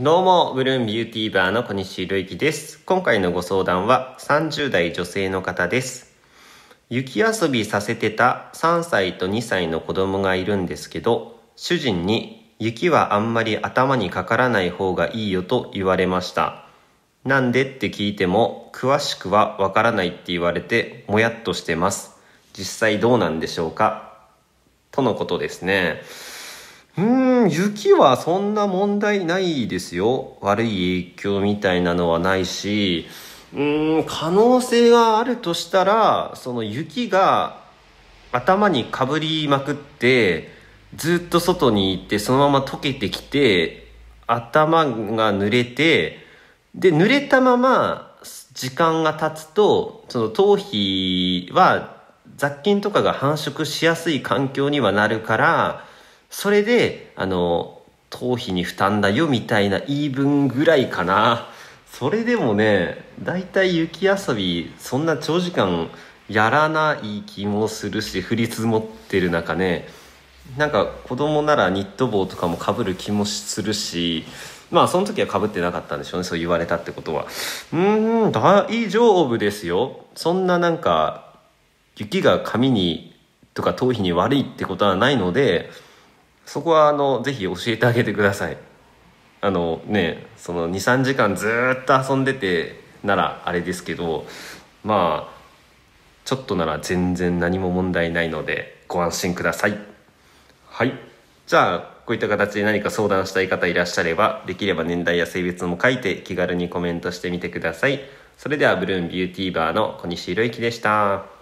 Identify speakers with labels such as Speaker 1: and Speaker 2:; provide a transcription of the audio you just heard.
Speaker 1: どうも、ブルーンビューティーバーの小西瑠之です。今回のご相談は30代女性の方です。雪遊びさせてた3歳と2歳の子供がいるんですけど、主人に雪はあんまり頭にかからない方がいいよと言われました。なんでって聞いても、詳しくはわからないって言われて、もやっとしてます。実際どうなんでしょうかとのことですね。うん、雪はそんな問題ないですよ。悪い影響みたいなのはないし、うん、可能性があるとしたら、その雪が頭にかぶりまくって、ずっと外に行って、そのまま溶けてきて、頭が濡れて、で、濡れたまま時間が経つと、その頭皮は雑菌とかが繁殖しやすい環境にはなるから、それであの頭皮に負担だよみたいな言い分ぐらいかなそれでもねだいたい雪遊びそんな長時間やらない気もするし降り積もってる中ねなんか子供ならニット帽とかもかぶる気もするしまあその時はかぶってなかったんでしょうねそう言われたってことはうん大丈夫ですよそんななんか雪が髪にとか頭皮に悪いってことはないのでそこはあのぜひ教えてあげてくださいあのねその23時間ずっと遊んでてならあれですけどまあちょっとなら全然何も問題ないのでご安心くださいはいじゃあこういった形で何か相談したい方いらっしゃればできれば年代や性別も書いて気軽にコメントしてみてくださいそれではブルーンビューティーバーの小西宏之でした。